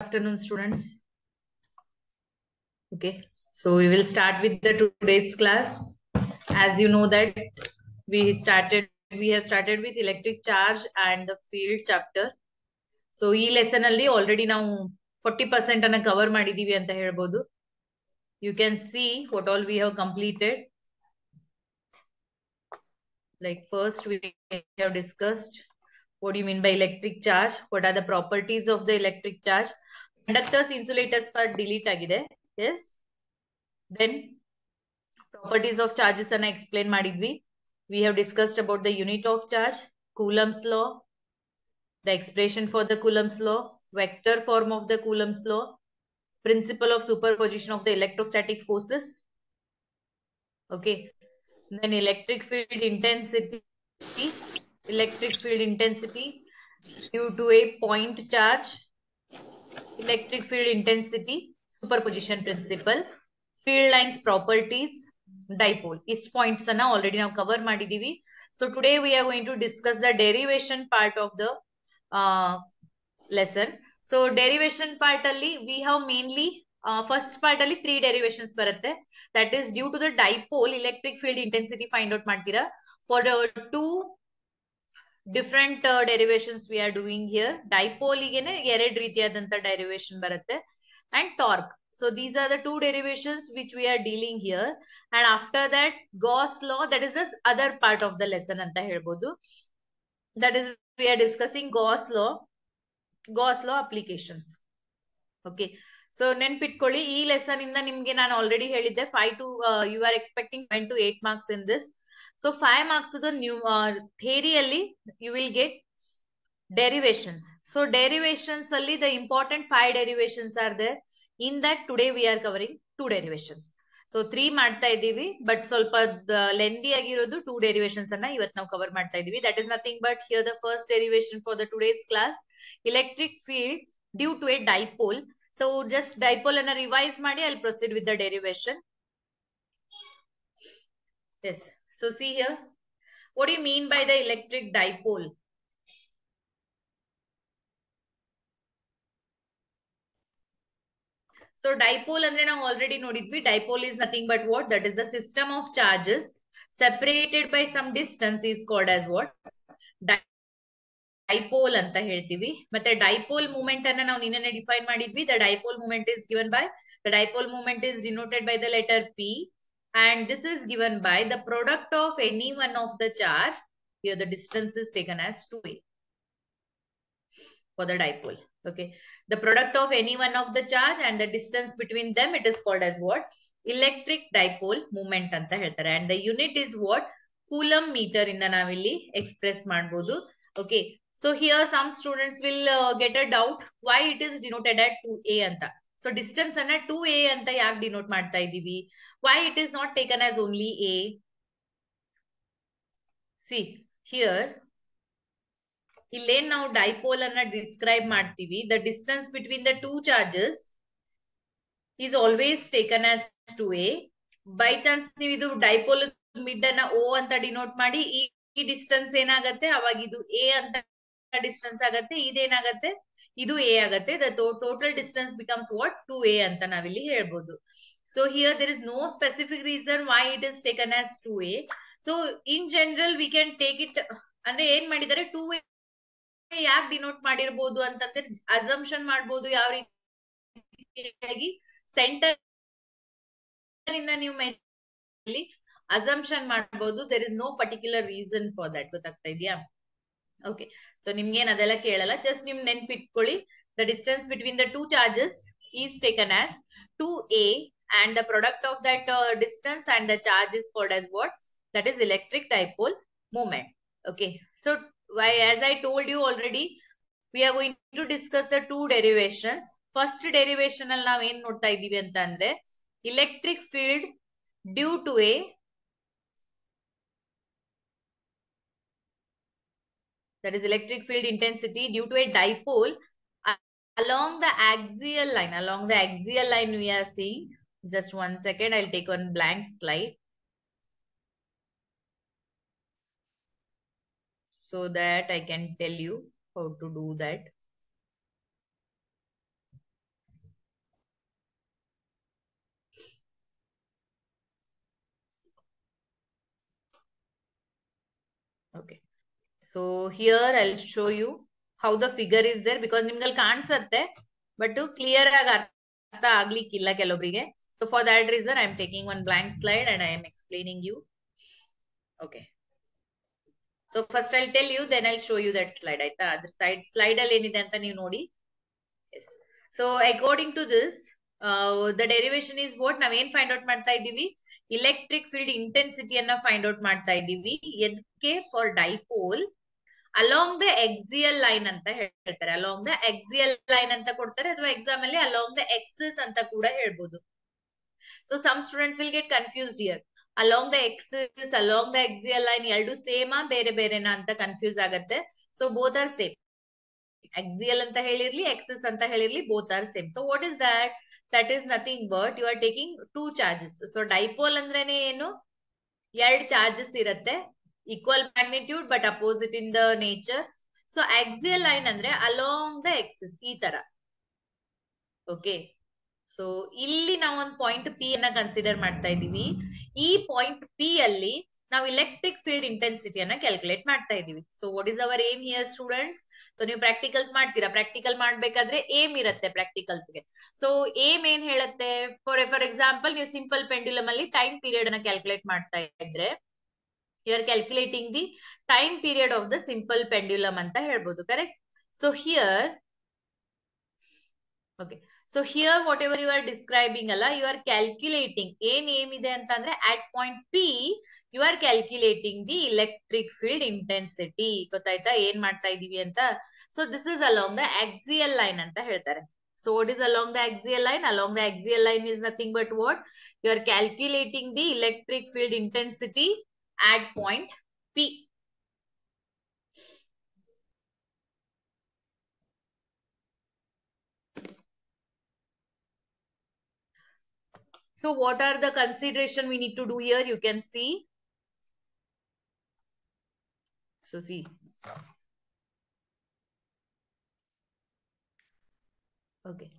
afternoon students okay so we will start with the today's class as you know that we started we have started with electric charge and the field chapter so e lesson alli already now 40% ಅನ್ನ cover ಮಾಡಿದೀವಿ ಅಂತ ಹೇಳಬಹುದು you can see what all we have completed like first we have discussed what do you mean by electric charge what are the properties of the electric charge conductors insulators part delete agide yes then properties of charges ana explain madidvi we have discussed about the unit of charge coulomb's law the expression for the coulomb's law vector form of the coulomb's law principle of superposition of the electrostatic forces okay then electric field intensity electric field intensity due to a point charge electric field intensity, superposition principle, field lines properties, dipole. Its points are already now cover madidivi. So today we are going to discuss the derivation part of the uh, lesson. So derivation part ali we have mainly first part three derivations derivations That is, due to the dipole, electric field intensity, find out Mantira, for for two different derivations we are doing here ಡೈಪೋಲಿಗೆನೆ ಎರಡ್ ರೀತಿಯಾದಂತ derivation ಬರುತ್ತೆ and torque so these are the two derivations which we are dealing here and after that Gauss law that is the other part of the lesson ಅಂತ ಹೇಳ್ಬೋದು that is we are discussing Gauss law Gauss law applications okay so ನೆನ್ಪಿಟ್ಕೊಳ್ಳಿ ಈ lesson ಇಂದ ನಿಮ್ಗೆ ನಾನು already ಹೇಳಿದ್ದೆ five to you are expecting to eight marks in this so five marks ನ್ಯೂ ಥೇರಿಯಲ್ಲಿ you will get derivations so derivations ಅಲ್ಲಿ the important five derivations are the in that today we are covering two derivations so three ಮಾಡ್ತಾ ಇದ್ದೀವಿ but ಸ್ವಲ್ಪ lengthy uh, ಆಗಿರೋದು two derivations ಅನ್ನ ಇವತ್ತು ನಾವು ಕವರ್ ಮಾಡ್ತಾ ಇದೀವಿ that is nothing but here the first derivation for the today's class electric field due to a dipole so just dipole ಅನ್ನ ರಿವೈಸ್ ಮಾಡಿ ಅಲ್ಲಿ ಪ್ರೊಸೀಡ್ ವಿತ್ ದ ಡೆರಿವೇಶನ್ ಎಸ್ So see here, what do you mean by the electric dipole? So dipole and then I already ನೋಡಿದ್ವಿ dipole is nothing but what? That is the system of charges separated by some distance is called as what? Dipole and ಹೇಳ್ತೀವಿ ಮತ್ತೆ dipole moment ಅನ್ನ ನಾವು ನಿನ್ನೆ define the dipole moment is given by the dipole moment is denoted by the letter P and this is given by the product of any one of the charge. Here the distance is taken as 2a for the dipole. Okay. The product of any one of the charge and the distance between them, it is called as what? Electric dipole moment anta heltare And the unit is what? coulomb meter inda navilli express maadabodu okay so So, some students will will get a doubt. Why it is denoted at 2A anta. So, distance ಅನ್ನ 2A anta ಅಂತ denote denote ಮಾಡ್ತಾ why it is not taken as only A? See here ಇಲ್ಲೇನ್ ನಾವು dipole ಅನ್ನ describe ಮಾಡ್ತೀವಿ the distance between the two charges is always taken as two A by chance ನೀವು ಇದು dipole mid ಅನ್ನ O ಅಂತ denote ಮಾಡಿ ಈ ಡಿಸ್ಟೆನ್ಸ್ ಏನಾಗತ್ತೆ ಅವಾಗ ಇದು ಎ ಅಂತ ಡಿಸ್ಟೆನ್ಸ್ ಆಗತ್ತೆ ಇದೇನಾಗತ್ತೆ ಇದು ಎ ಆಗತ್ತೆ the total distance becomes what two A ಅಂತ ನಾವಿಲ್ಲಿ ಹೇಳ್ಬೋದು So here there is no specific reason why it is taken as 2a. So in general we can take it ಅಂದ್ರೆ ಏನ್ ಮಾಡಿದ್ದಾರೆ ಟೂ ವೇ ಯಾಕೆ ಡಿನೋಟ್ ಮಾಡಿರ್ಬೋದು ಅಂತಂದ್ರೆ ಅಸಂಪ್ಷನ್ ಮಾಡ್ಬೋದು ಯಾವ ರೀತಿಯಾಗಿ ಸೆಂಟರ್ ನೀವು ಅಸಂಪ್ಷನ್ ಮಾಡ್ಬೋದು there is no particular reason for that ಗೊತ್ತಾಗ್ತಾ ಇದೆಯಾ ಓಕೆ ಸೊ ನಿಮ್ಗೇನ್ ಅದೆಲ್ಲ ಕೇಳಲ್ಲ ಜಸ್ಟ್ ನಿಮ್ ನೆನ್ಪಿಟ್ಕೊಳ್ಳಿ the distance between the two charges is taken as two A and the product of that uh, distance and the charge is called as what? That is electric dipole moment. Okay. So why, as I told you already, we are going to discuss the two derivations. First derivation, ಅಲ್ಲಿ ನಾವ್ ಏನ್ ನೋಡ್ತಾ ಇದೀವಿ ಅಂತ ಅಂದ್ರೆ electric field due to electric field intensity due to a dipole along the axial line along the axial line we are seeing just one second. I'll take one blank slide. So that I can tell you how to do that. Okay. So here I'll show you how the figure is there because can't ನಿಮ್ಗೆ but to clear clear ಆಗಿ ಅರ್ಥ ಆಗ್ಲಿಕ್ಕಿಲ್ಲ ಕೆಲವೊಬ್ಬರಿಗೆ So for that reason, I'm taking one blank slide and I am explaining you. First I tell you then I show you that slide ಆಯ್ತಾ ಅದ್ರ side slide ಅಲ್ಲಿ ಏನಿದೆ ಅಂತ ನೀವು ನೋಡಿ so according to this the derivation is what ನಾವ್ ಏನ್ find out ಮಾಡ್ತಾ ಇದೀವಿ ಇಲೆಕ್ಟ್ರಿಕ್ ಫೀಲ್ಡ್ ಇಂಟೆನ್ಸಿಟಿಯನ್ನ ಫೈಂಡ್ ಔಟ್ ಮಾಡ್ತಾ ಇದೀವಿ ಎದಕ್ಕೆ for dipole along the axial line ಅಂತ ಹೇಳ್ತಾರೆ ಅಲಾಂಗ್ ದ ಎಕ್ಸಿಯಲ್ ಲೈನ್ ಅಂತ ಕೊಡ್ತಾರೆ ಅಥವಾ ಎಕ್ಸಾಮ್ ಅಲ್ಲಿ ಅಲಾಂಗ್ ದ ಎಕ್ಸಸ್ ಅಂತ ಕೂಡ ಹೇಳ್ಬೋದು so some students will here confused here. Along the axis along the axial line ಎರಡು ಸೇಮಾ ಬೇರೆ ಬೇರೆನಾ ಅಂತ ಕನ್ಫ್ಯೂಸ್ ಆಗತ್ತೆ so both are same axial ಅಂತ ಹೇಳಿರ್ಲಿ ಎಕ್ಸಿಸ್ ಅಂತ ಹೇಳಿರ್ಲಿ both are same so what is that that is nothing but you are taking two charges so dipole ಅಂದ್ರೇನೆ ಏನು ಎರಡ್ ಚಾರ್ಜಸ್ ಇರುತ್ತೆ equal magnitude but opposite in the nature so axial line ಅಂದ್ರೆ along the axis ಈ ತರ okay so ಇಲ್ಲಿ ನಾವು ಒಂದು ಪಾಯಿಂಟ್ ಪಿ ಅನ್ನ ಕನ್ಸಿಡರ್ ಮಾಡ್ತಾ ಇದೀವಿ ಈ ಪಾಯಿಂಟ್ ಪಿ ಅಲ್ಲಿ ನಾವು ಎಲೆಕ್ಟ್ರಿಕ್ ಫೀಲ್ಡ್ ಇಂಟೆನ್ಸಿಟಿ ಅನ್ನ ಕ್ಯಾಲ್ಕುಲೇಟ್ ಮಾಡ್ತಾ ಇದೀವಿ so what is our aim here students so ನೀವು ಪ್ರಾಕ್ಟಿಕಲ್ಸ್ ಮಾಡ್ತೀರಾ ಪ್ರಾಕ್ಟಿಕಲ್ ಮಾಡ್ಬೇಕಾದ್ರೆ ಏಮ್ ಇರುತ್ತೆ ಪ್ರಾಕ್ಟಿಕಲ್ಸ್ ಗೆ ಸೊ ಏಮ್ ಏನ್ ಹೇಳುತ್ತೆ ಫಾರ್ ಫಾರ್ ಎಕ್ಸಾಂಪಲ್ ನೀವು ಸಿಂಪಲ್ ಪೆಂಡ್ಯುಲಮ್ ಅಲ್ಲಿ ಟೈಮ್ ಪೀರಿಯಡ್ ಅನ್ನ ಕ್ಯಾಲ್ಕುಲೇಟ್ ಮಾಡ್ತಾ ಇದ್ರೆ you are calculating the time period of the simple pendulum ಅಂತ ಹೇಳ್ಬೋದು correct so here okay so here whatever you are describing ಅಲ್ಲ ಯು ಆರ್ ಕ್ಯಾಲ್ಕ್ಯುಲೇಟಿಂಗ್ ಏನ್ ಏನಿದೆ ಅಂತ ಅಂದ್ರೆ at point P you are calculating the electric field intensity ಗೊತ್ತಾಯ್ತಾ ಏನ್ ಮಾಡ್ತಾ ಇದೀವಿ ಅಂತ so this is along the axial line ಅಂತ ಹೇಳ್ತಾರೆ so what is along the axial line along the line line nothing but what what you are the the field field intensity at point P So what are the consideration we need to do here? You can see. So see. Okay.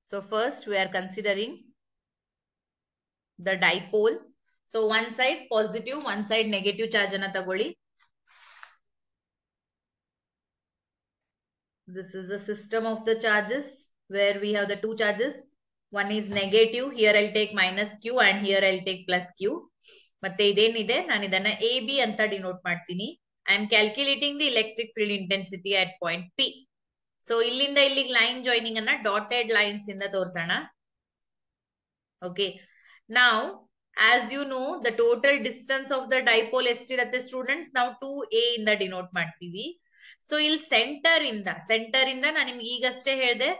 So first we are considering the dipole. So one side positive, one side negative charge ಅನ್ನ This is the system of the charges where we have the two charges one is negative here I'll take minus Q and here I'll take plus Q ಮತ್ತೆ ಇದೇನಿದೆ ನಾನು ಇದನ್ನ A B ಅಂತ denote ಮಾಡ್ತೀನಿ I am calculating the electric field intensity at point P so ಇಲ್ಲಿಂದ ಇಲ್ಲಿಗೆ line joining ಅನ್ನ dotted lines ಇಂದ ತೋರ್ಸೋಣ ಓಕೆ ನಾವು as you know the total distance of the dipole ಎಷ್ಟಿರತ್ತೆ ಸ್ಟೂಡೆಂಟ್ಸ್ ನಾವು ಟೂ ಎ ಇಂದ ಡಿನೋಟ್ ಮಾಡ್ತೀವಿ ಸೊ ಇಲ್ಲಿ ಸೆಂಟರ್ ಇಂದ ಸೆಂಟರ್ ಇಂದ ನಾನು ನಿಮ್ಗೆ ಈಗಷ್ಟೇ ಹೇಳಿದೆ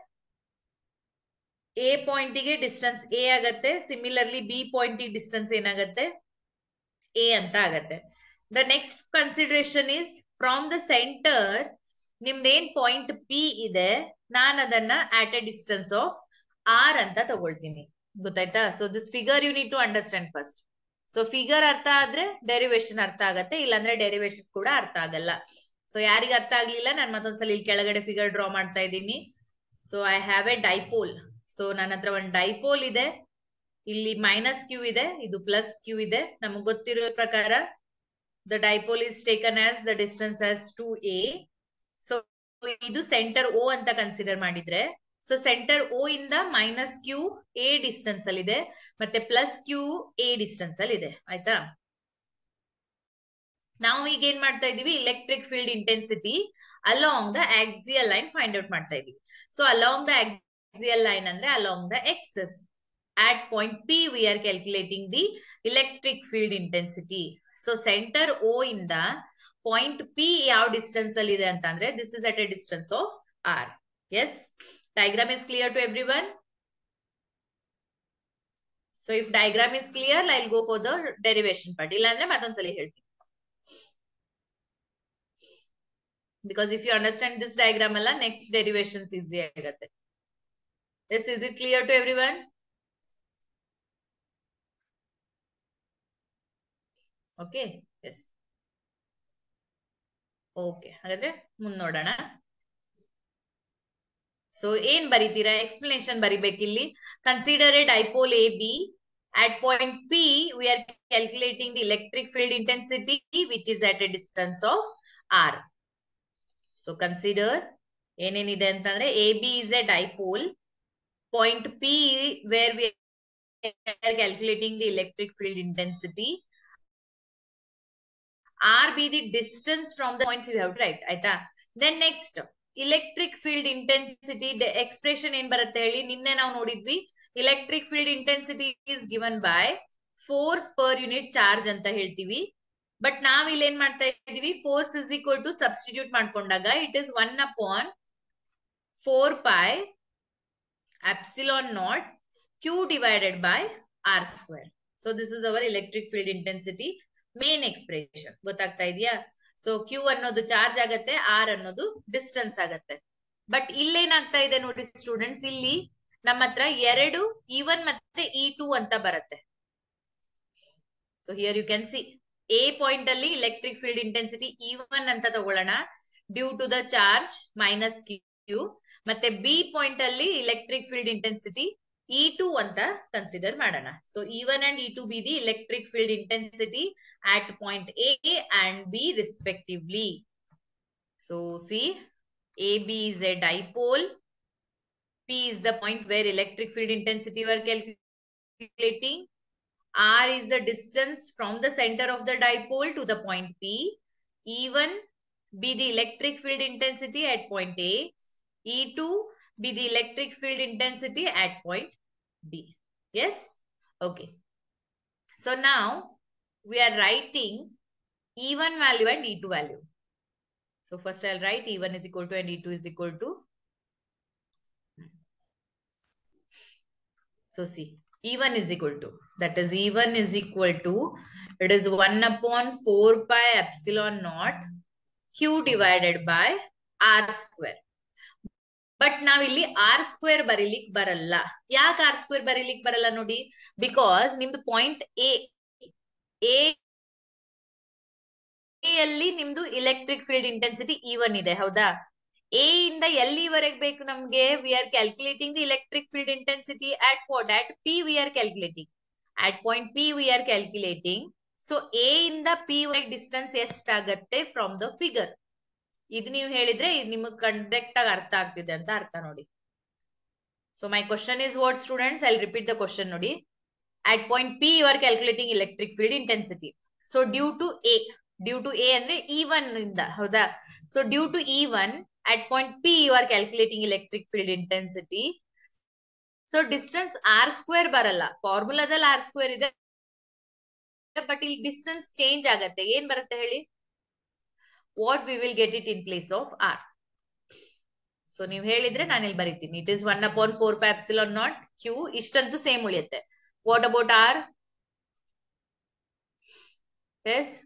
ಎ ಪಾಯಿಂಟಿಗೆ ಡಿಸ್ಟೆನ್ಸ್ ಎ ಆಗತ್ತೆ ಸಿಮಿಲರ್ಲಿ ಬಿ ಪಾಯಿಂಟಿಗೆ ಡಿಸ್ಟೆನ್ಸ್ ಏನಾಗತ್ತೆ ಎ ಅಂತ ಆಗತ್ತೆ the next consideration is from the centre ನಿಮ್ದೇನ್ ಪಾಯಿಂಟ್ ಪಿ ಇದೆ ನಾನು ಅದನ್ನ at a distance of r ಅಂತ ತಗೊಳ್ತೀನಿ ಗೊತ್ತಾಯ್ತಾ so this figure you need to understand first so figure ಅರ್ಥ ಆದ್ರೆ ಡೆರಿವೇಶನ್ ಅರ್ಥ ಆಗತ್ತೆ ಇಲ್ಲಾಂದ್ರೆ ಡೆರಿವೇಶನ್ ಕೂಡ ಅರ್ಥ ಆಗಲ್ಲ ಸೊ ಯಾರಿಗ ಅರ್ಥ ಆಗ್ಲಿಲ್ಲ ನಾನು ಮತ್ತೊಂದ್ಸಲ ಇಲ್ಲಿ ಕೆಳಗಡೆ ಫಿಗರ್ ಡ್ರಾ ಮಾಡ್ತಾ ಇದ್ದೀನಿ so I have a dipole so ನನ್ನ ಹತ್ರ ಒಂದು ಡೈಪೋಲ್ ಇದೆ ಇಲ್ಲಿ ಮೈನಸ್ ಕ್ಯೂ ಇದೆ ಇದು ಪ್ಲಸ್ ಕ್ಯೂ ಇದೆ ನಮಗೆ ಗೊತ್ತಿರೋ ಪ್ರಕಾರ the dipole is taken as the distance as two a so ಇದು ಸೆಂಟರ್ ಓ ಅಂತ ಕನ್ಸಿಡರ್ ಮಾಡಿದ್ರೆ ಸೊ ಸೆಂಟರ್ ಓ ಇಂದ ಮೈನಸ್ ಕ್ಯೂ ಎ ಡಿಸ್ಟೆನ್ಸ್ ಅಲ್ಲಿ ಇದೆ ಮತ್ತೆ ಪ್ಲಸ್ ಕ್ಯೂ ಎ ಡಿಸ್ಟೆನ್ಸ್ ಅಲ್ಲಿ ಇದೆ ಆಯ್ತಾ ನಾವು ಈಗ ಏನ್ ಮಾಡ್ತಾ ಇದೀವಿ electric field intensity along the axial line find out ಮಾಡ್ತಾ ಇದೀವಿ so along the axial line and along the axis. At point P, we are calculating the electric field intensity. So center O in the point P yav distance al antandre, this is at a distance of R. Yes, diagram is clear to everyone. So if diagram is clear, I'll go for the derivation part. Because if you understand this diagram, alla next derivations easy agate. Yes, is it clear to everyone? Okay, yes. Okay. So in Baritira explanation Baribekili. Consider a dipole A B. At point P, we are calculating the electric field intensity, which is at a distance of R. So consider AB is a dipole. Point P where we are calculating the electric field intensity. R be the distance from the points you have ಆಯ್ತಾ then next electric field intensity expression ಏನ್ ಬರುತ್ತೆ ಹೇಳಿ ನಿನ್ನೆ ನಾವು ನೋಡಿದ್ವಿ electric field intensity is given by force per unit charge ಅಂತ ಹೇಳ್ತೀವಿ but ನಾವ್ ಇಲ್ಲಿ ಏನ್ ಮಾಡ್ತಾ ಇದೀವಿ force is equal to substitute ಮಾಡ್ಕೊಂಡಾಗ it is one upon four pi epsilon naught q divided by r square so this is our electric field intensity main expression ಗೊತ್ತಾಗ್ತಾ ಇದೆಯಾ ಸೊ ಕ್ಯೂ ಅನ್ನೋದು ಚಾರ್ಜ್ ಆಗತ್ತೆ ಆರ್ ಅನ್ನೋದು distance ಆಗತ್ತೆ but ಇಲ್ಲೇನಾಗ್ತಾ ಇದೆ ನೋಡಿ ಸ್ಟೂಡೆಂಟ್ಸ್ ಇಲ್ಲಿ ನಮ್ಮ ಹತ್ರ ಎರಡು ಇ ಒನ್ ಮತ್ತೆ ಇ e ಟೂ ಅಂತ ಬರುತ್ತೆ so here you can see A point ಅಲ್ಲಿ electric field intensity E one ಅಂತ ತಗೊಳ್ಳೋಣ due to the charge minus q ಮತ್ತೆ ಬಿ ಪಾಯಿಂಟ್ ಅಲ್ಲಿ electric field intensity E two ಅಂತ ಕನ್ಸಿಡರ್ ಮಾಡೋಣ so E one and E two be the electric field intensity at point A and B respectively so see A B is a dipole P is the point where electric field intensity we're calculating R is the distance from the center of the dipole to the point P. E1 be the electric field intensity at point A E2 be the electric field intensity at point B. Yes? Okay. So now we are writing E1 value and E2 value. So first I'll write E1 is equal to and E2 is equal to. So see, E1 is equal to, that is E1 is equal to, it is 1 upon 4 pi epsilon naught Q divided by R square. But ನಾವಿಲ್ಲಿ r square ಬರೀಲಿಕ್ ಬರಲ್ಲ ಯಾಕೆ R square ಬರೀಲಿಕ್ ಬರಲ್ಲ ನೋಡಿ because ನಿಮ್ದು point A ಎಲ್ಲಿ ನಿಮ್ದು ಇಲೆಕ್ಟ್ರಿಕ್ ಫೀಲ್ಡ್ ಇಂಟೆನ್ಸಿಟಿ ಇವನ್ ಇದೆ ಹೌದಾ ಎ ಇಂದ ಎಲ್ಲಿವರೆಗೆ ಬೇಕು ನಮ್ಗೆ we are calculating the electric field intensity at what at P we are calculating at point P we are calculating so A ಇಂದ ಪಿ ವರೆಗೆ ಡಿಸ್ಟೆನ್ಸ್ ಎಷ್ಟಾಗತ್ತೆ ಫ್ರಮ್ ದ ಫಿಗರ್ ಇದ್ ನೀವ್ ಹೇಳಿದ್ರೆ ಇದ್ ನಿಮಗ್ ಆಗಿ ಅರ್ಥ ಆಗ್ತಿದೆ ಅಂತ ಅರ್ಥ ನೋಡಿ so my question is what students I repeat the question ನೋಡಿ at point P you are calculating electric field intensity so due to A due to A ಅಂದ್ರೆ ಇ ಒನ್ ಇಂದ ಹೌದಾ so due to E one at point P you are calculating electric field intensity so distance r square ಬರಲ್ಲ ಫಾರ್ಮುಲಾದಲ್ಲಿ r square ಇದೆ but ಇಲ್ಲಿ distance change ಆಗತ್ತೆ ಏನ್ ಬರುತ್ತೆ ಹೇಳಿ what we will get it in place of r. So, you have it is 1 upon 4 pi epsilon not q is the same. What about r? Yes.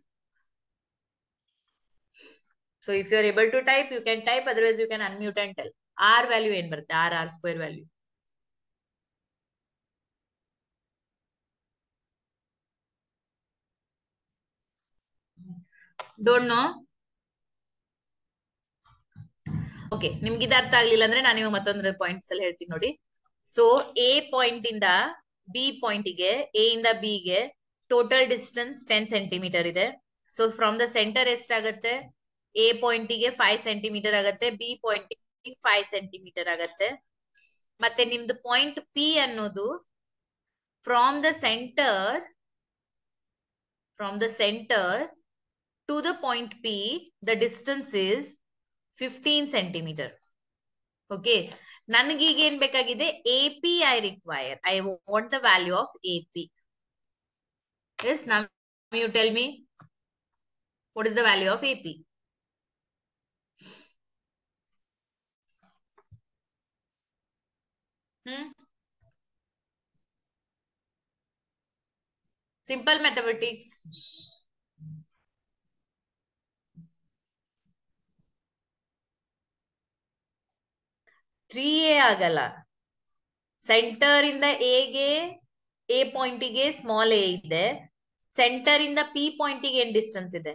So, if you are able to type, you can type. Otherwise, you can unmute and tell. R value in R, R square value. do okay ನಿಮ್ಗೆ ಇದು ಅರ್ಥ ಆಗ್ಲಿಲ್ಲ ಅಂದ್ರೆ ನಾನು ಇವಾಗ ಮತ್ತೊಂದು points ಅಲ್ಲಿ ಹೇಳ್ತೀನಿ ನೋಡಿ ಸೊ ಎ ಪಾಯಿಂಟ್ ಇಂದ ಬಿ ಪಾಯಿಂಟ್ ಗೆ ಎ ಇಂದ ಬಿ ಗೆ ಟೋಟಲ್ ಡಿಸ್ಟೆನ್ಸ್ ಟೆನ್ ಸೆಂಟಿಮೀಟರ್ ಇದೆ ಸೊ ಫ್ರಮ್ ದ ಸೆಂಟರ್ ಎಷ್ಟಾಗತ್ತೆ ಎ ಪಾಯಿಂಟ್ ಗೆ ಫೈವ್ ಸೆಂಟಿಮೀಟರ್ ಆಗತ್ತೆ ಬಿ ಪಾಯಿಂಟ್ ಫೈವ್ ಸೆಂಟಿಮೀಟರ್ ಆಗತ್ತೆ ಮತ್ತೆ ನಿಮ್ದು ಪಾಯಿಂಟ್ ಪಿ ಅನ್ನೋದು from the centre from the centre to the point P the distance is fifteen centimetre okay ನನ್ಗೆ ಈಗ ಏನ್ ಬೇಕಾಗಿದೆ A P I require I want the value of A P is ನಮ್ you tell me what is the value of A P hmm simple mathematics A ಆಗಲ್ಲ centre ಇಂದ ಎಗೆ A ಪಾಯಿಂಟಿಗೆ small a ಇದೆ ಸೆಂಟರ್ ಇಂದ P ಪಾಯಿಂಟಿಗೆ ಏನ್ distance ಇದೆ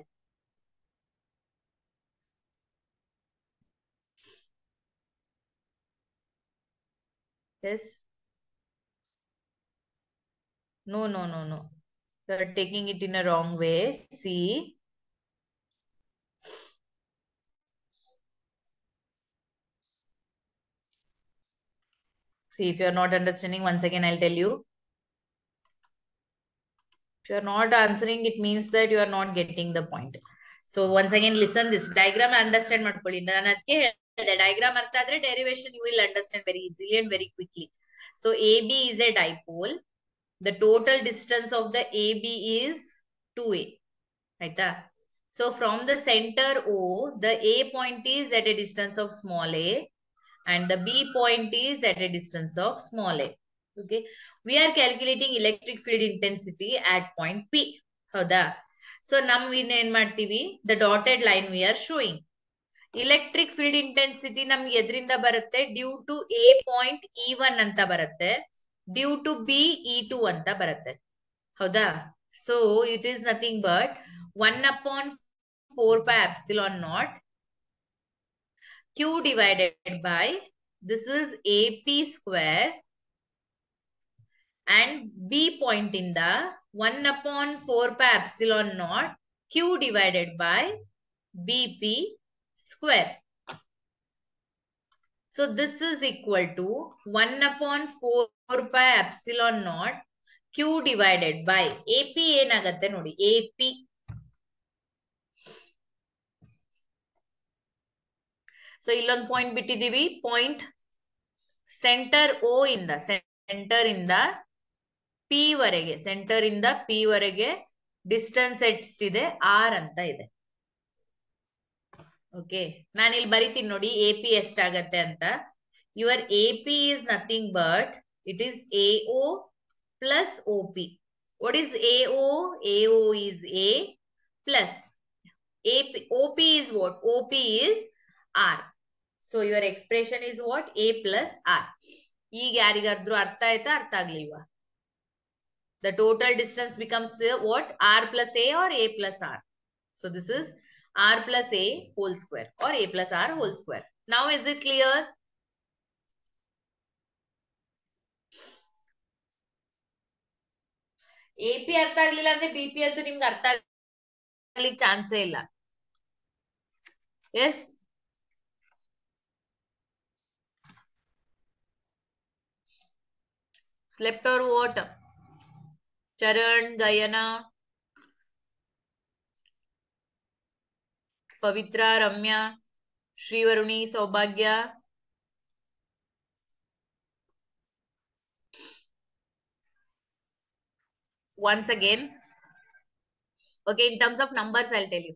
yes no no no no are taking it in a wrong way see see if you're not understanding once again i'll tell you if you're not answering it means that you are not getting the point so once again listen this diagram understand the diagram derivation you will understand very easily and very quickly so ab is a dipole the total distance of the ab is 2a right ah? so from the center o the a point is at a distance of small a and the B point is at a distance of small a. Okay. We are calculating electric field intensity at point ಹೌದಾ so ನಮ್ ಏನ್ ಮಾಡ್ತೀವಿ the dotted line we are showing electric field intensity ನಮ್ಗೆ ಎದ್ರಿಂದ ಬರುತ್ತೆ due to A point E one ಅಂತ ಬರುತ್ತೆ due to B E two ಅಂತ ಬರುತ್ತೆ ಹೌದಾ so it is nothing but one upon four by on naught Q divided by, this is AP square and B point in the 1 upon 4 pi epsilon naught Q divided by BP square. So this is equal to 1 upon 4 pi epsilon naught Q divided by AP ಏನಾಗತ್ತೆ ನೋಡಿ AP so ಇಲ್ಲೊಂದು point ಬಿಟ್ಟಿದೀವಿ point centre O ಇಂದ centre ಇಂದ P ವರೆಗೆ centre ಇಂದ P ವರೆಗೆ distance ಇದೆ ಆರ್ ಅಂತ ಇದೆ ಓಕೆ ನಾನು ಇಲ್ಲಿ ಬರಿತೀನಿ ನೋಡಿ ಎ ಪಿ ಎಷ್ಟಾಗತ್ತೆ ಅಂತ your A P is nothing but it is a plus O P what is A O A is a plus A P O P is what O P is r so your expression is what a plus r यारीगद्व अर्थ आयता अर्थ आगलीवा the total distance becomes what r plus a or a plus r so this is r plus a whole square or a plus are whole square now is it clear AP अर्थ आगे BP अंत निम्ह अर्थ आगे चांसे slept or what charan dayana pavitra ramya shri varuni saubhagya once again okay in terms of numbers i'll tell you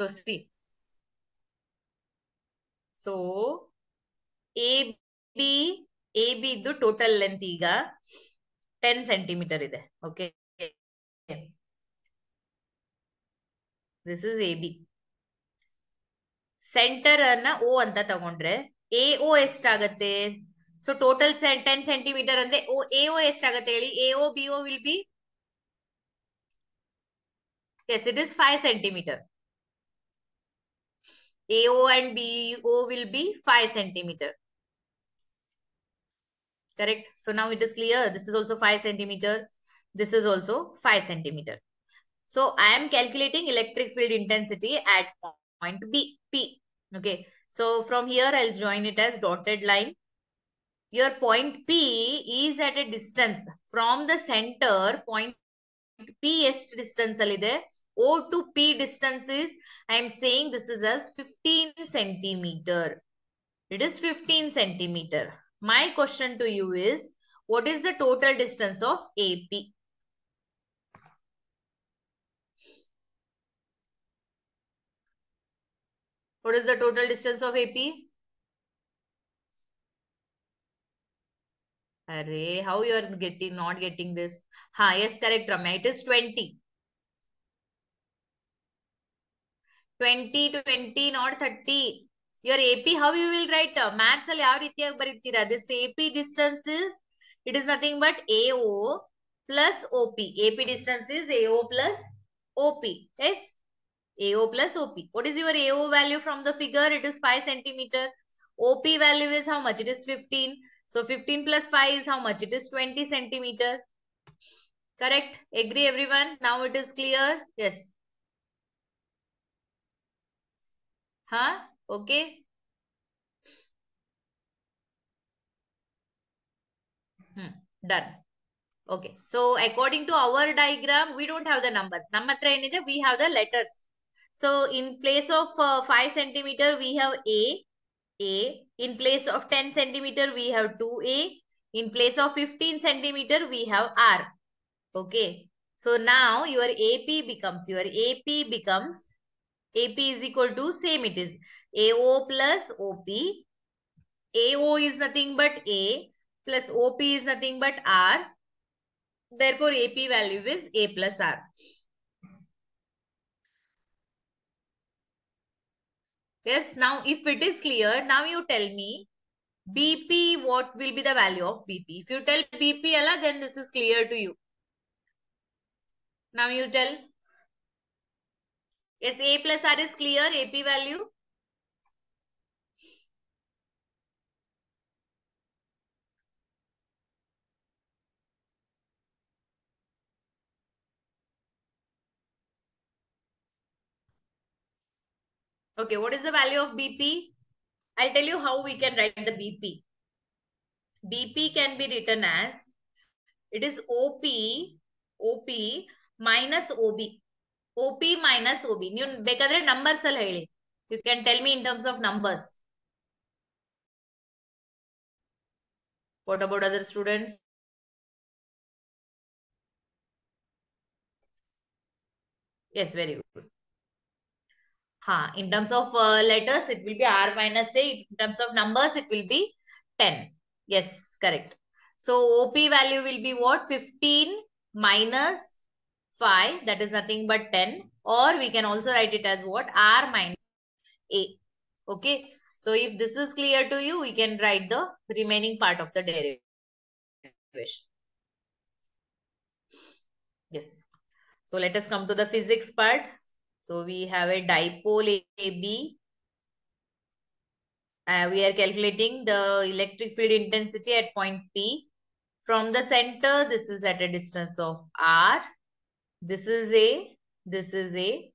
so see so a b A B ಇದ್ದು total length ಈಗ ten centimetre ಇದೆ okay this is A B centre ಅನ್ನ O ಅಂತ ತಗೊಂಡ್ರೆ A O ಎಷ್ಟಾಗತ್ತೆ so total ten centimetre ಅಂದ್ರೆ ಓ A O ಎಷ್ಟಾಗತ್ತೆ ಹೇಳಿ A O B O will be yes it is five centimetre A O and B O will be five centimetre correct? So now it is clear. This is also 5 centimeter. This is also 5 centimeter. So I am calculating electric field intensity at point B, P. Okay. So from here, I'll join it as dotted line. Your point P is at a distance from the center. Point P is distance. O to P distance is, I am saying this is as 15 centimeter. It is 15 centimeter. My question to you is, what is the total distance of AP? What is the total distance of AP? Array, how you are getting, not getting this? Ha, yes, correct, Ramya. It is 20. 20, 20, not 30 your AP, how you will write? Uh, maths, this AP distance it is nothing but AO plus OP. AP distance is AO plus OP. Yes? AO plus OP. What is your AO value from the figure? It is 5 centimeter. OP value is how much? It is 15. So, 15 plus 5 is how much? It is 20 centimeter. Correct? Agree everyone? Now it is clear? Yes. Huh? Okay. Hmm, done. Okay. So according to our diagram, we don't have the numbers. Namatra we have the letters. So in place of uh, 5 centimeter, we have A. A. In place of 10 centimeter, we have 2A. In place of 15 centimeter, we have R. Okay. So now your AP becomes, your AP becomes, AP is equal to same it is. AO plus OP. AO is nothing but A plus OP is nothing but R. Therefore, AP value is A plus R. Yes, now if it is clear, now you tell me BP, what will be the value of BP? If you tell BP, then this is clear to you. Now you tell. Yes, A plus R is clear, AP value. Okay, what is the value of BP? I'll tell you how we can write the BP. BP can be written as, it is OP, OP minus OB. OP minus OB. You numbers You can tell me in terms of numbers. What about other students? Yes, very good. Ha, in terms of uh, letters, it will be R minus A. In terms of numbers, it will be 10. Yes, correct. So OP value will be what? 15 minus 5. That is nothing but 10. Or we can also write it as what? R minus A. Okay. So if this is clear to you, we can write the remaining part of the derivation. Yes. So let us come to the physics part. So we have a dipole AB. Uh, we are calculating the electric field intensity at point P. From the center, this is at a distance of R. This is A, this is A,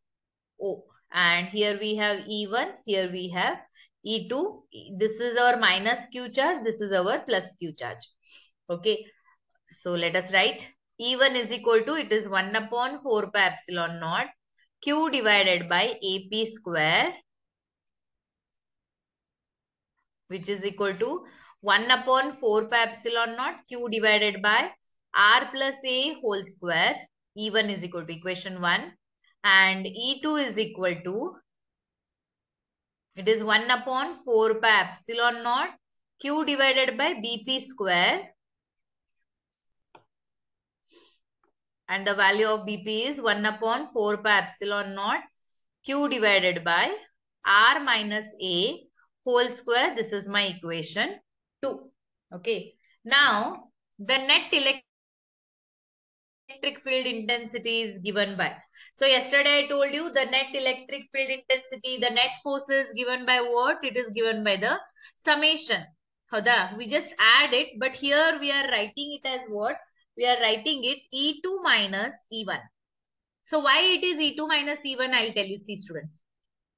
O. And here we have E1, here we have E2. This is our minus Q charge, this is our plus Q charge. Okay, so let us write E1 is equal to, it is 1 upon 4 pi epsilon naught Q divided by AP square which is equal to 1 upon 4 pi epsilon naught Q divided by R plus A whole square E1 is equal to equation 1 and E2 is equal to it is 1 upon 4 pi epsilon naught Q divided by BP square and the value of BP is 1 upon 4 pi epsilon naught Q divided by R minus A whole square. This is my equation 2. Okay. Now, the net electric field intensity is given by. So, yesterday I told you the net electric field intensity, the net force is given by what? It is given by the summation. Hoda, We just add it, but here we are writing it as what? we are writing it E2 minus E1. So why it is E2 minus E1, I'll tell you, see students.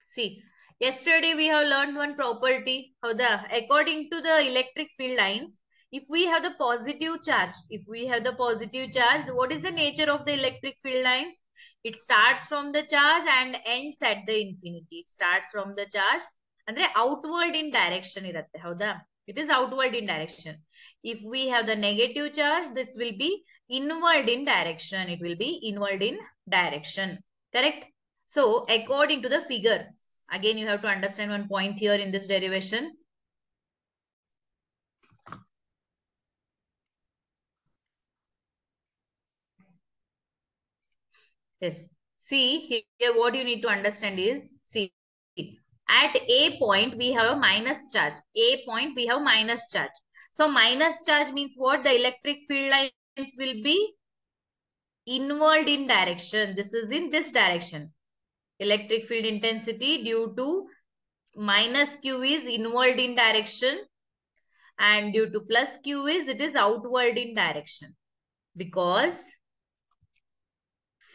See, yesterday we have learned one property, how the, according to the electric field lines, if we have the positive charge, if we have the positive charge, what is the nature of the electric field lines? It starts from the charge and ends at the infinity. It starts from the charge. and ಅಂದ್ರೆ outward in direction how the, it is outward in direction. If we have the negative charge, this will be inward in direction. It will be inward in direction. Correct? So according to the figure, again you have to understand one point here in this derivation. Yes. See, here what you need to understand is, see, at A point, we have a minus charge. A point, we have minus charge. So minus charge means what? The electric field lines will be inward in direction. This is in this direction. Electric field intensity due to minus q is inward in direction and due to plus q is it is outward in direction because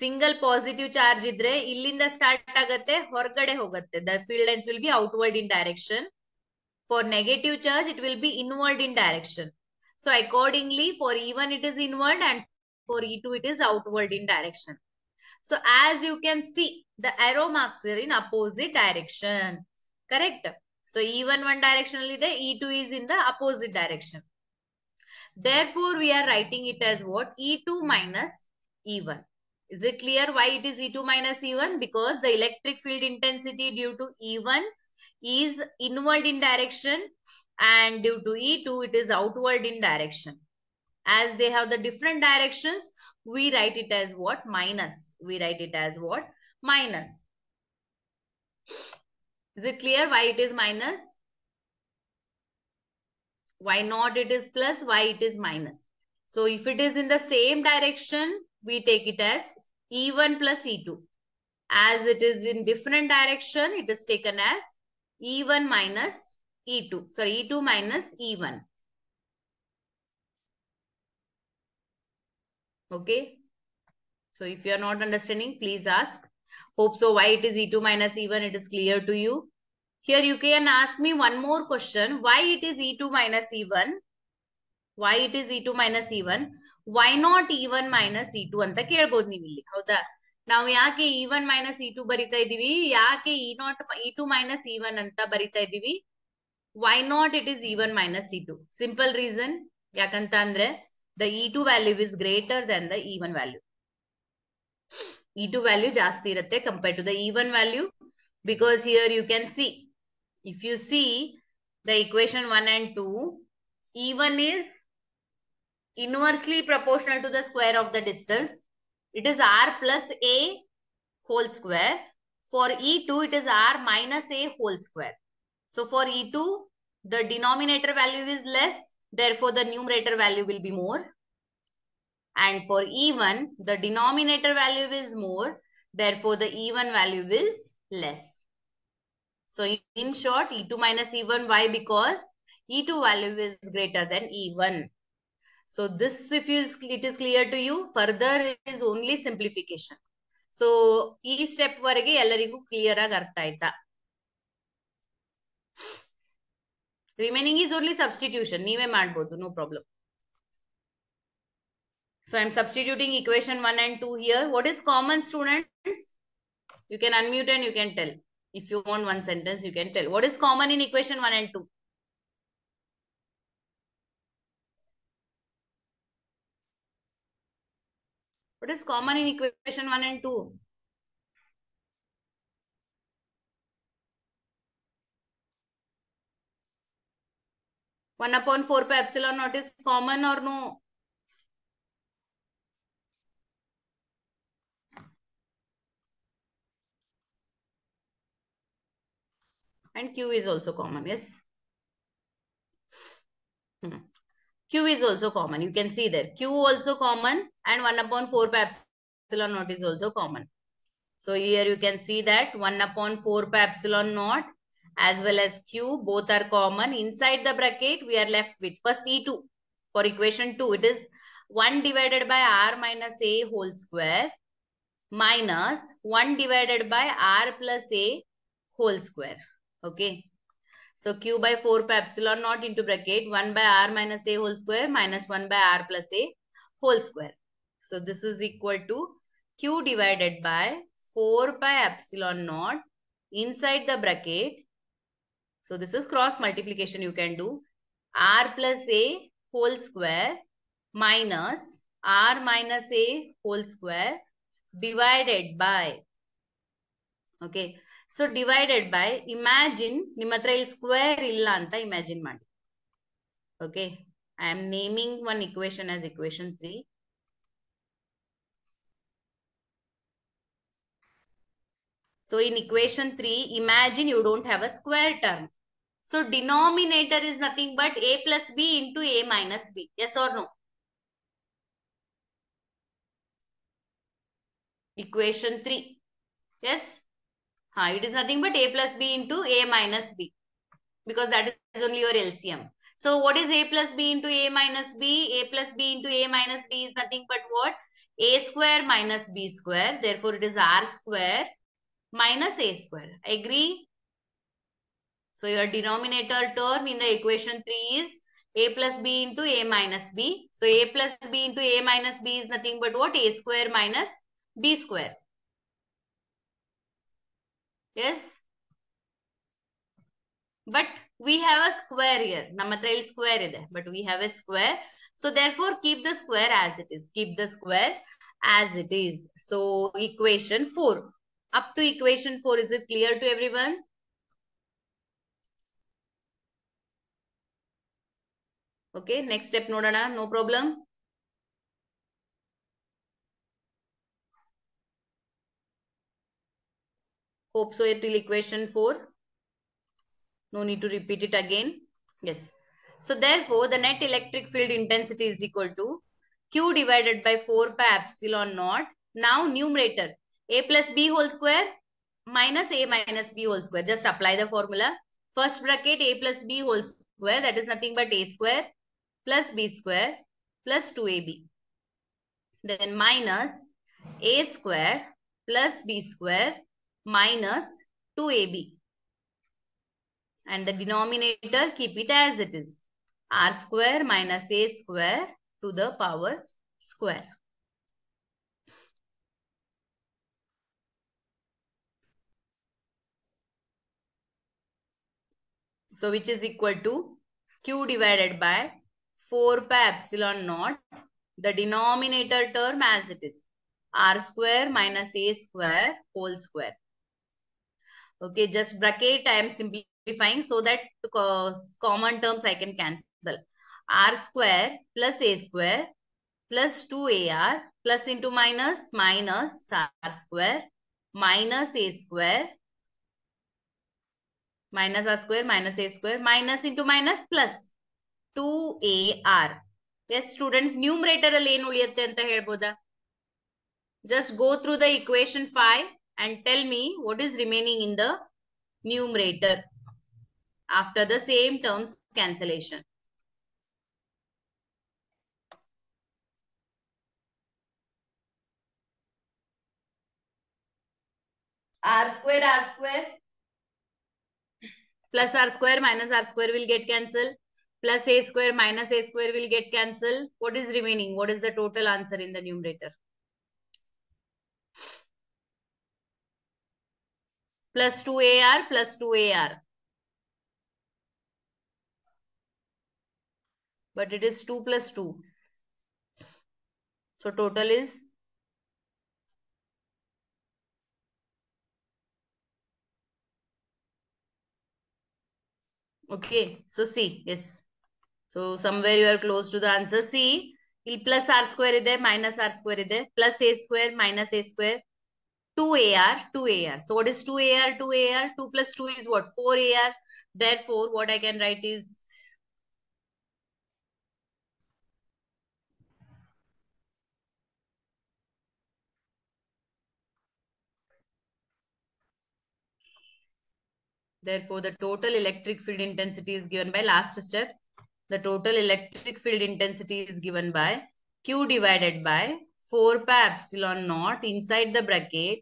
single positive charge ಇದ್ರೆ ಇಲ್ಲಿಂದ start ಆಗತ್ತೆ ಹೊರಗಡೆ ಹೋಗುತ್ತೆ the field lines will be outward in direction for negative charge it will be inward in direction so accordingly for E one it is inward and for E two it is outward in direction So as you can see, the arrow marks are in opposite direction. Correct? So E1 one directionally there, E2 is in the opposite direction. Therefore, we are writing it as what? E2 minus E1. Is it clear why it is E2 minus E1? Because the electric field intensity due to E1 is inward in direction and due to E2 it is outward in direction. As they have the different directions, we write it as what? Minus. We write it as what? Minus. Is it clear why it is minus? Why not it is plus? Why it is minus? So if it is in the same direction, we take it as E1 plus E2. As it is in different direction, it is taken as E1 minus E2. Sorry, E2 minus E1. Okay. So if you are not understanding, please ask. Hope so. Why it is E2 minus E1? It is clear to you. Here you can ask me one more question. Why it is E2 minus E1? Why it is E2 minus E1? Why not E one minus E two ಅಂತ ಕೇಳ್ಬೋದು ನೀವು ಇಲ್ಲಿ ಹೌದಾ ನಾವು ಯಾಕೆ E one minus E two ಬರಿತಾ ಇದೀವಿ ಯಾಕೆ E not E two minus E one ಅಂತ ಬರಿತಾ ಇದೀವಿ why not it is E one minus E two simple reason ಯಾಕಂತ ಅಂದ್ರೆ the E two value is greater than the E one value E two value ಜಾಸ್ತಿ ಇರುತ್ತೆ compare to the E one value because here you can see if you see the equation one and two E one is inversely proportional to the square of the distance. It is r plus a whole square. For E2, it is r minus a whole square. So for E2, the denominator value is less. Therefore, the numerator value will be more. And for E1, the denominator value is more. Therefore, the E1 value is less. So in short, E2 minus E1, why? Because E2 value is greater than E1. So this, if you, it is clear to you, further is only simplification. So each step varige ellarigu clear agartaita. Remaining is only substitution. Neve maadabodu, no problem. So I am substituting equation 1 and 2 here. What is common students? You can unmute and you can tell. If you want one sentence, you can tell. What is common in equation 1 and 2? What is common in equation 1 and 2? One upon four pi epsilon naught is common or no? And Q is also common, yes? Hmm. Q is also common. You can see there. Q also common and 1 upon 4 pi epsilon naught is also common. So here you can see that 1 upon 4 pi epsilon naught as well as Q both are common. Inside the bracket we are left with first E2 for equation 2 it is 1 divided by R minus A whole square minus 1 divided by R plus A whole square. Okay. So Q by 4 pi epsilon naught into bracket 1 by R minus A whole square minus 1 by R plus A whole square. So this is equal to Q divided by 4 pi epsilon naught inside the bracket. So this is cross multiplication you can do. R plus A whole square minus R minus A whole square divided by okay so divided by imagine, ನಿಮ್ಮ ಹತ್ರ ಇಲ್ಲಿ square ಇಲ್ಲ ಅಂತ imagine Okay, I am naming one equation as equation three. So in equation 3, imagine you don't have a square term. So denominator is nothing but a plus b into a minus b. Yes or no? Equation 3. Yes? Huh? it is nothing but a plus b into a minus b because that is only your LCM. So what is a plus b into a minus b? a plus b into a minus b is nothing but what? a square minus b square. Therefore, it is r square minus a square. Agree? So your denominator term in the equation 3 is a plus b into a minus b. So a plus b into a minus b is nothing but what? a square minus b square. Yes. But we have a square here. Namatrail square is square, But we have a square. So therefore, keep the square as it is. Keep the square as it is. So equation 4. Up to equation 4. Is it clear to everyone? Okay, next step ನೋಡೋಣ No problem. Hope so till equation 4. No need to repeat it again. Yes. So therefore, the net electric field intensity is equal to Q divided by 4 pi epsilon naught. Now numerator, A plus B whole square minus A minus B whole square. Just apply the formula. First bracket, A plus B whole square, that is nothing but A square plus B square plus 2AB. Then minus A square plus B square minus 2ab. And the denominator, keep it as it is. r square minus a square to the power square. So which is equal to q divided by 4 pi epsilon naught, the denominator term as it is, r square minus a square whole square. Okay, just bracket I am simplifying so that common terms I can cancel. r square plus a square plus 2ar plus into minus minus r square minus a square minus r square minus a square minus into minus plus 2ar. Yes, students, numerator ಅಲ್ಲಿ ಏನು ಉಳಿಯುತ್ತೆ ಅಂತ Just go through the equation 5 and tell me what is remaining in the numerator after the same terms cancellation. r square r square plus r square minus r square will get cancelled plus a square minus a square will get cancelled what is remaining what is the total answer in the numerator plus 2ar plus 2ar. But it is 2 plus 2. So total is Okay. So C. Yes. So somewhere you are close to the answer. C. E plus R square is there. Minus R square is there. Plus A square. Minus A square. 2 AR, 2 AR. So what is 2 AR, 2 AR? 2 plus 2 is what? 4 AR. Therefore, what I can write is Therefore, the total electric field intensity is given by last step. The total electric field intensity is given by Q divided by 4 pi epsilon naught inside the bracket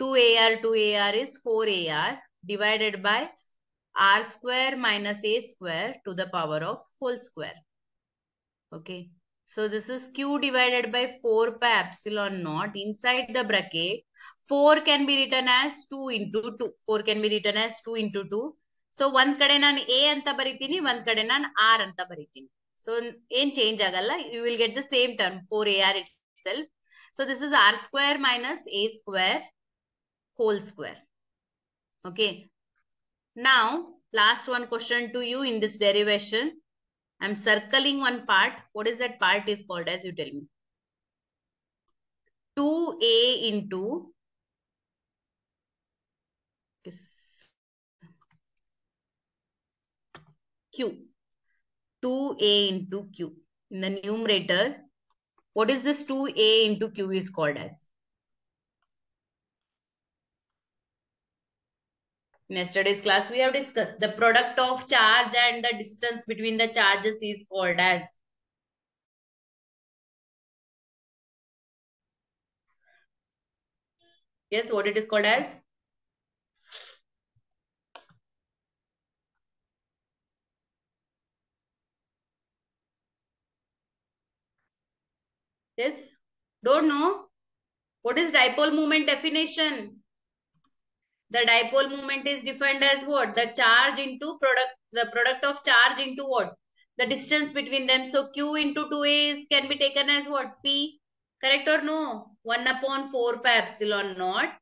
2AR 2AR is 4AR divided by R square minus A square to the power of whole square. Okay. So this is Q divided by 4 pi epsilon naught inside the bracket. 4 can be written as 2 into 2. 4 can be written as 2 into 2. so one ಕಡೆ a a ಅಂತ ಬರಿತೀನಿ one ಕಡೆ ನಾನು R ಅಂತ ಬರಿತೀನಿ so ಏನ್ change ಆಗಲ್ಲ you will get the same term for a r itself. So this is r square minus a square whole square. Okay. Now, last one question to you in this derivation. I'm circling one part. What is that part is called as you tell me? 2a into q. 2a into q. In the numerator, what is this 2a into q is called as? In yesterday's class, we have discussed the product of charge and the distance between the charges is called as. Yes, what it is called as? Yes? Don't know? What is dipole moment definition? The dipole moment is defined as what? The charge into product, the product of charge into what? The distance between them. So Q into 2A is, can be taken as what? P. Correct or no? 1 upon 4 pi epsilon naught.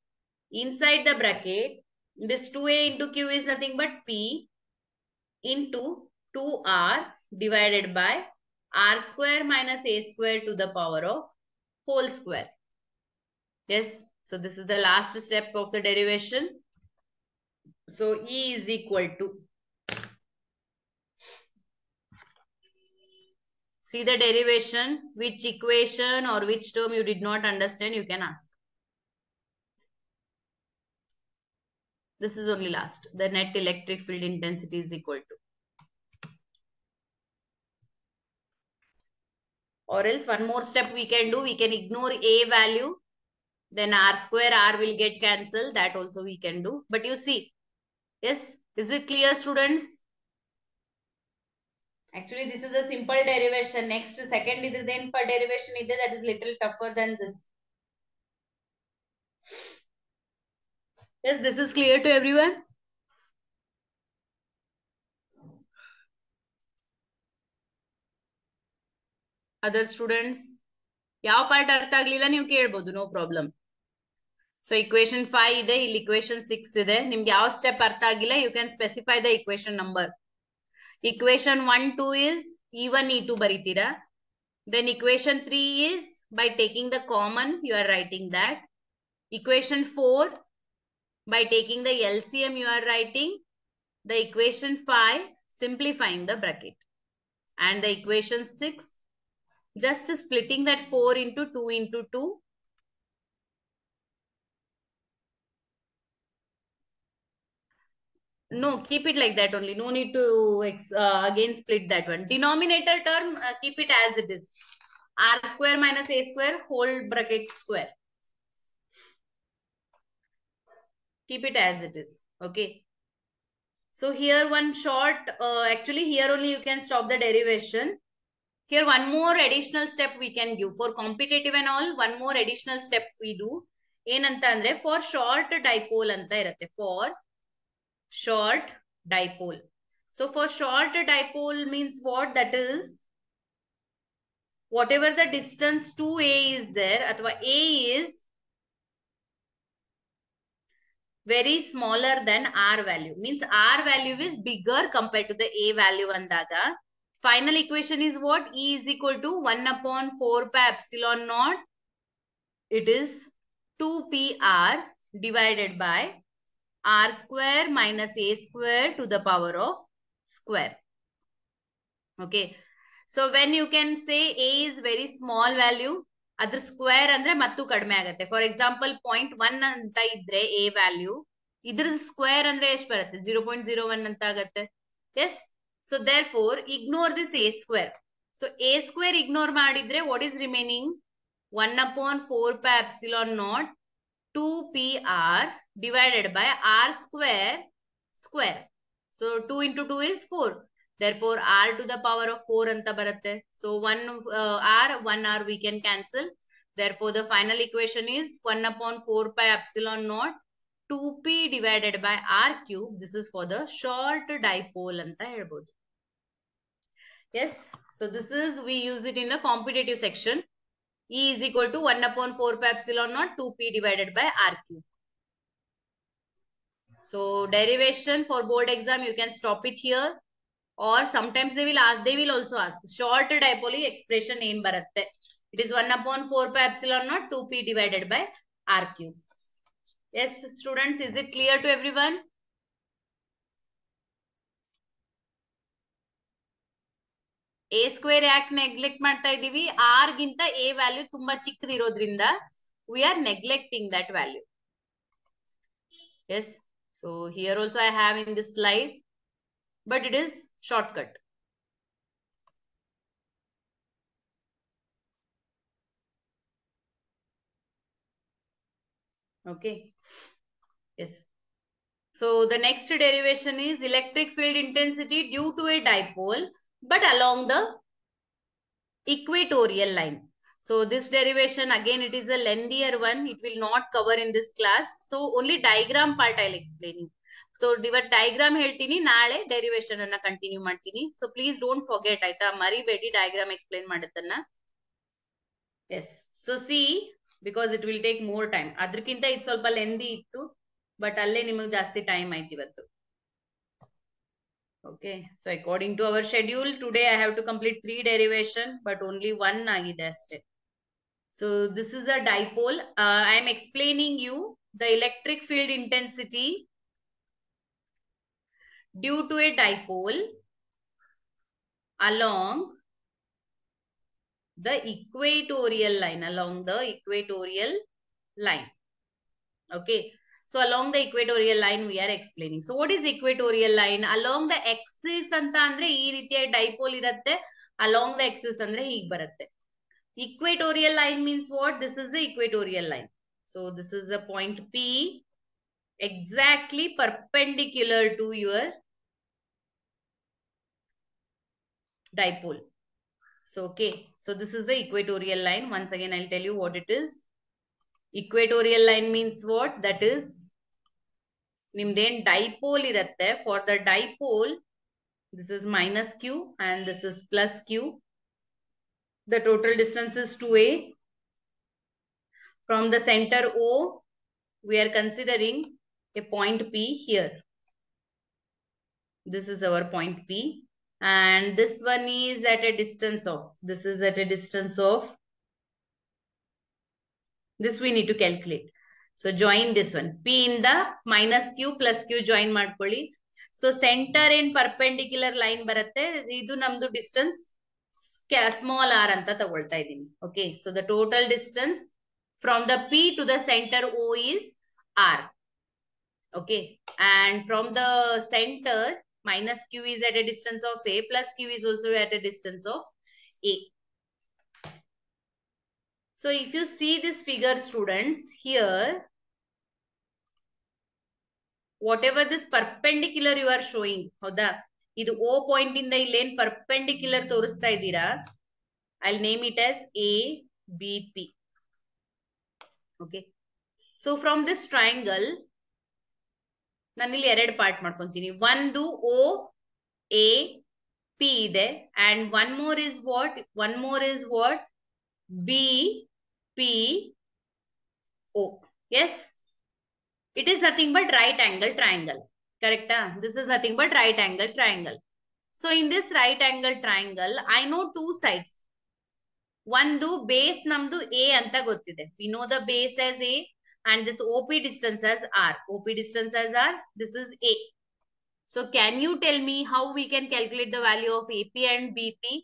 Inside the bracket, this 2A into Q is nothing but P into 2R divided by r square minus a square to the power of whole square. Yes, so this is the last step of the derivation. So E is equal to. See the derivation, which equation or which term you did not understand, you can ask. This is only last. The net electric field intensity is equal to. or else one more step we can do we can ignore a value then r square r will get cancelled that also we can do but you see yes is it clear students actually this is a simple derivation next second is then for derivation either that is little tougher than this yes this is clear to everyone other students ಯಾವ part ಅರ್ಥ ಆಗ್ಲಿಲ್ಲ ನೀವು ಕೇಳ್ಬೋದು no problem so equation five ಇದೆ ಇಲ್ಲಿ equation six ಇದೆ ನಿಮ್ಗೆ ಯಾವ ಸ್ಟೆಪ್ ಅರ್ಥ ಆಗಿಲ್ಲ you can specify the equation number equation one two is E one E two ಬರೀತೀರಾ then equation three is by taking the common you are writing that equation four by taking the L C M you are writing the equation five simplifying the bracket and the equation six just splitting that 4 into 2 into 2. No, keep it like that only. No need to uh, again split that one. Denominator term, uh, keep it as it is. r square minus a square whole bracket square. Keep it as it is. Okay. So here one short, uh, actually here only you can stop the derivation here, one more additional step we can do for competitive and all. One more additional step we do. in For short dipole, for short dipole. So, for short dipole means what? That is, whatever the distance to A is there, atwa A is very smaller than R value. Means R value is bigger compared to the A value. and Final equation is what? E is equal to 1 upon 4 pi epsilon naught. It is 2PR divided by R square minus A square to the power of square. Okay. So when you can say A is very small value, ಅದ್ರ square ಅಂದ್ರೆ ಮತ್ತು ಕಡಿಮೆ ಆಗತ್ತೆ for example point one ಅಂತ ಇದ್ರೆ A value ಇದ್ರ square ಅಂದ್ರೆ ಎಷ್ಟು ಬರುತ್ತೆ zero zero point zero one zero one ಅಂತ so therefore ignore this a square so a square ignore ಮಾಡಿದ್ರೆ what is remaining one upon four pi epsilon naught two p r divided by r square square so two into two is four therefore r to the power of four ಅಂತ ಬರುತ್ತೆ so one r one r we can cancel therefore the final equation is one upon four pi epsilon naught two p divided by r cube this is for the short dipole ಅಂತ ಹೇಳ್ಬೋದು Yes. So this is, we use it in the competitive section. E is equal to 1 upon 4 pi epsilon naught 2p divided by r cube. So derivation for board exam, you can stop it here. Or sometimes they will ask, they will also ask, short dipole expression in baratte. It is 1 upon 4 pi epsilon naught 2p divided by r cube. Yes, students, is it clear to everyone? A square याक neglect आर गिंत a value तुम चिखद्री we are neglecting that value so here allow ई have in this but it is shortcut okay so the next derivation is electric field intensity due to a dipole but along the equatorial line so this derivation again it is a lengthier one. It will not cover in this class. So only diagram part I'll explaining. So ಇವತ್ diagram ಹೇಳ್ತೀನಿ ನಾಳೆ derivation ಅನ್ನ continue ಮಾಡ್ತೀನಿ so please don't forget ಆಯ್ತಾ ಮರಿಬೇಡಿ diagram explain ಮಾಡತ್ತನ್ನ yes so see because it will take more time ಅದಕ್ಕಿಂತ it ಸ್ವಲ್ಪ ಲೆಂದಿ ಇತ್ತು ಬಟ್ ಅಲ್ಲೇ ನಿಮಗೆ ಜಾಸ್ತಿ ಟೈಮ್ ಆಯ್ತು ಇವತ್ತು Okay, so according to our schedule, today I have to complete three derivation, but only one agide step. So this is a dipole. Uh, I am explaining you the electric field intensity due to a dipole along the equatorial line, along the equatorial line. Okay, so along the equatorial line we are explaining. So what is equatorial line? Along the axis ಅಂತ ಅಂದ್ರೆ dipole ಇರುತ್ತೆ. Along the axis ಅಂದ್ರೆ ಹೀಗೆ Equatorial line means what? This is the equatorial line. So this is the point P exactly perpendicular to your dipole. So okay. So this is the equatorial line. Once again I'll tell you what it is equatorial line means what that is ನಿಮ್ದೇನ್ dipole ಇರುತ್ತೆ for the dipole this is minus q and this is plus q. The total distance is 2a. From the center O, we are considering a point P here. This is our point P. And this one is at a distance of, this is at a distance of, this we need to calculate. So join this one P ಇಂದ minus Q plus Q join ಮಾಡ್ಕೊಳ್ಳಿ so centre ಏನ್ perpendicular line ಬರುತ್ತೆ ಇದು ನಮ್ದು distance small R ಅಂತ ತಗೊಳ್ತಾ ಇದ್ದೀನಿ okay so the total distance from the P to the centre O is R okay and from the centre minus Q is at a distance of a plus Q is also at a distance of a So if you see this figure students here, whatever this perpendicular you showing ಹೌದಾ ಇದು O point ಇಂದ ಇಲ್ಲೇನ್ perpendicular ತೋರಿಸ್ತಾ ಇದ್ದೀರಾ I name it as A B P okay so this triangle ನಾನಿಲ್ಲಿ ಎರಡು part ಮಾಡ್ಕೊತೀನಿ ಒಂದು ಓ ಎ ಪಿ ಇದೆ and one more is what one more is what B, P, O. Yes? It is nothing but right angle triangle. Correct? Ah? This is nothing but right angle triangle. So, in this right angle triangle, I know two sides. One do base namdu A anta gottide. We know the base as A and this OP distance as R. OP distance as R. This is A. So, can you tell me how we can calculate the value of AP and BP?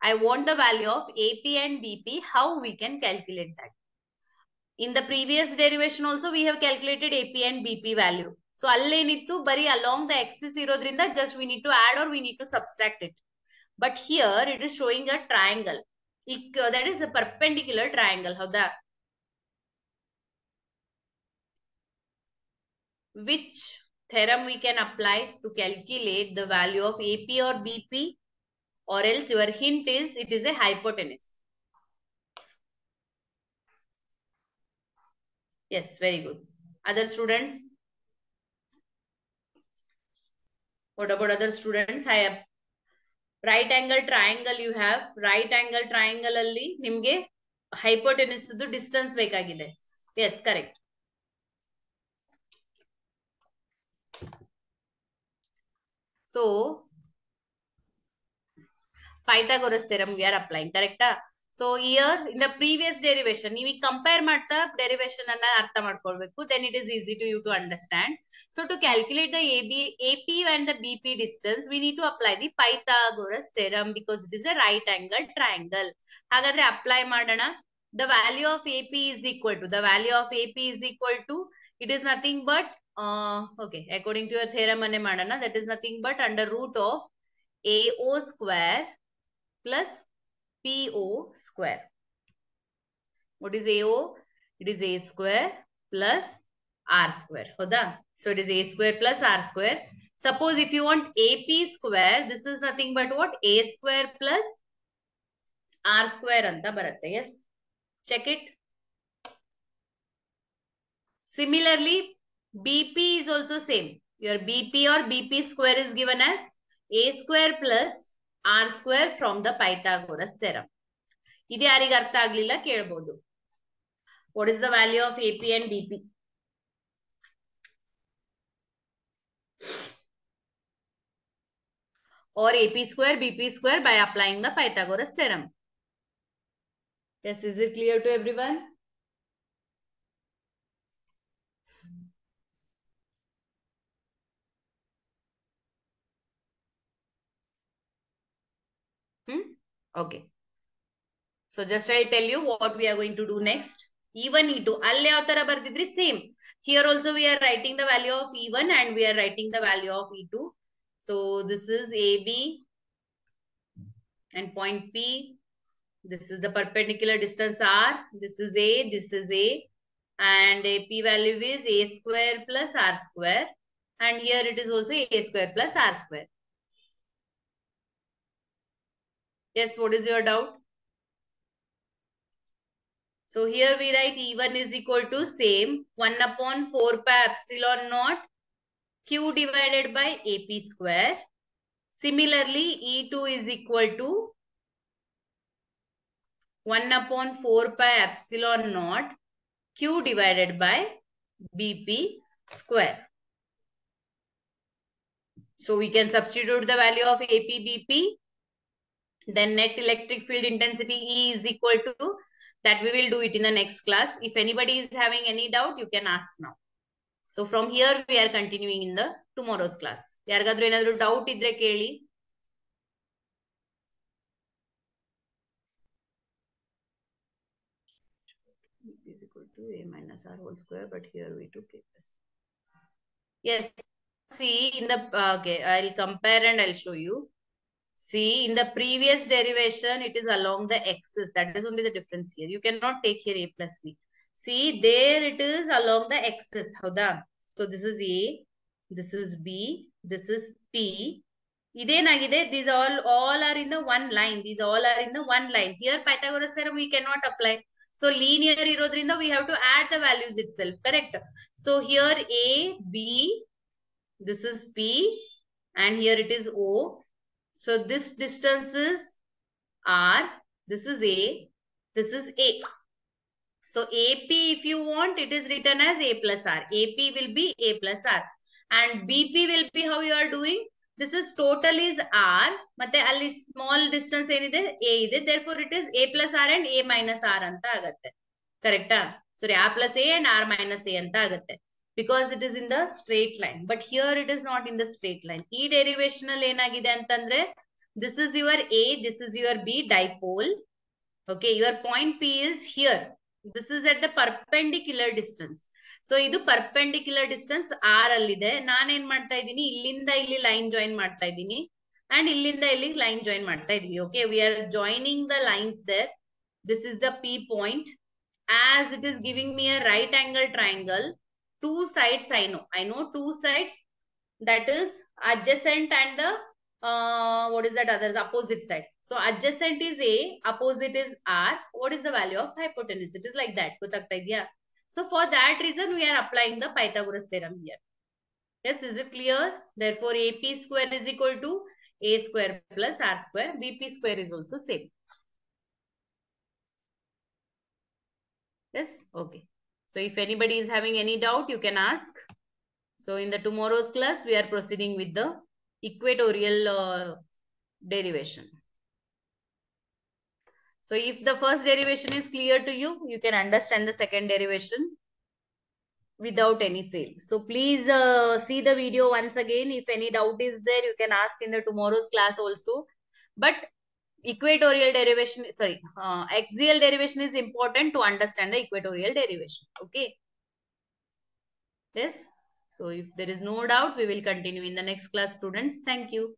I want the value of AP and BP, how we can calculate that. In the previous derivation also, we have calculated AP and BP value. So, alleenitu bari along the axis irodrinda just we need to add or we need to subtract it. But here it is showing a triangle. Uh, that is a perpendicular triangle. How that? Which theorem we can apply to calculate the value of AP or BP or else your hint is it is a hypotenuse. Yes, very good. Other students? What about other students? I have right angle triangle you have. Right angle triangle ಅಲ್ಲಿ ನಿಮಗೆ hypotenuse distance ಬೇಕಾಗಿದೆ. Yes, correct. So, Pythagoras theorem we are ಕರೆಕ್ಟಾ so here in the previous derivation ನೀವು ಈಗ compare ಮಾಡ್ತಾ derivation ಅನ್ನ ಅರ್ಥ ಮಾಡ್ಕೊಳ್ಬೇಕು then it is easy to you to understand so to calculate the A B A P and the B P distance we need to apply the Pythagoras theorem because it is a right angle triangle ಹಾಗಾದ್ರೆ apply ಮಾಡೋಣ the value of A P is equal to the value of A P is equal to it is nothing but okay according to your theorem ಅನ್ನೇ ಮಾಡೋಣ that is nothing but under root of A O square plus PO square. What is AO? It is A square plus R square. Hoda? So it is A square plus R square. Suppose if you want AP square, this is nothing but what? A square plus R square anta baratte. Yes. Check it. Similarly, BP is also same. Your BP or BP square is given as A square plus R square from the Pythagoras theorem ಇದು ಯಾರಿಗೆ ಅರ್ಥ ಆಗ್ಲಿಲ್ಲ ಕೇಳ್ಬೋದು what is the value of A P and B P or AP square BP square by applying the Pythagoras theorem. Yes, is it clear to everyone? Okay. So just I tell you what we are going to do next. E1, E2. ಅಲ್ಲೇ ಯಾವ ತರ same. here also we are writing the value of E1 and we are writing the value of E2. So this is AB and point P. This is the perpendicular distance R. This is A, this is A. And a P value is A square plus R square. And here it is also A square plus R square. Yes, what is your doubt? So here we write E1 is equal to same 1 upon 4 pi epsilon naught Q divided by AP square. Similarly, E2 is equal to 1 upon 4 pi epsilon naught Q divided by BP square. So we can substitute the value of AP BP then net electric field intensity E is equal to that we will do it in the next class. If anybody is having any doubt, you can ask now. So from here, we are continuing in the tomorrow's class. ಯಾರಿಗಾದ್ರೂ equal to a minus r whole square, but here we took it. Yes, see in the, okay, I'll compare and I'll show you. See, in the previous derivation, it is along the axis. That is only the difference here. You cannot take here a plus b. See, there it is along the axis. How the? So, this is a, this is b, this is p. These all, all are in the one line. These all are in the one line. Here, Pythagoras theorem, we cannot apply. So, linear erodrinda, we have to add the values itself. Correct? So, here a, b, this is p and here it is o. So this distance is R. This is A. This is A. So AP if you want it is written as A plus R. AP will be A plus R. And BP will be how you are doing. This is total is R. ಮತ್ತೆ ಅಲ್ಲಿ small distance ಏನಿದೆ A ಇದೆ it is a it is A plus R. And A minus R ಅಂತ ಆಗತ್ತೆ ಕರೆಕ್ಟಾ sorry A. Plus A and R minus because it is in the straight line but here it is not in the straight line ಈ derivation ಅಲ್ಲಿ ಏನಾಗಿದೆ ಅಂತಂದ್ರೆ this is your A this is your B dipole okay your point P is here this is at the perpendicular distance so ಇದು perpendicular distance R ಅಲ್ಲಿದೆ ನಾನೇನ್ ಮಾಡ್ತಾ ಇದ್ದೀನಿ ಇಲ್ಲಿಂದ ಇಲ್ಲಿ ಲೈನ್ ಜಾಯಿನ್ ಮಾಡ್ತಾ ಇದ್ದೀನಿ ಅಂಡ್ ಇಲ್ಲಿಂದ ಇಲ್ಲಿ ಲೈನ್ ಜಾಯಿನ್ ಮಾಡ್ತಾ ಇದೀವಿ okay we are the lines there this is the P point as it is giving me a right angle triangle two sides I know. I know two sides that is adjacent and the uh, what is that other is opposite side. So adjacent is A, opposite is R. What is the value of hypotenuse? It is like that. So for that reason we are applying the Pythagoras theorem here. Yes, is it clear? Therefore AP square is equal to A square plus R square. BP square is also same. Yes, okay. So if anybody is having any doubt, you can ask. So in the tomorrow's class, we are proceeding with the equatorial uh, derivation. So if the first derivation is clear to you, you can understand the second derivation without any fail. So please uh, see the video once again. If any doubt is there, you can ask in the tomorrow's class also. But equatorial derivation sorry uh, axial derivation is important to understand the equatorial derivation okay yes so if there is no doubt we will continue in the next class students thank you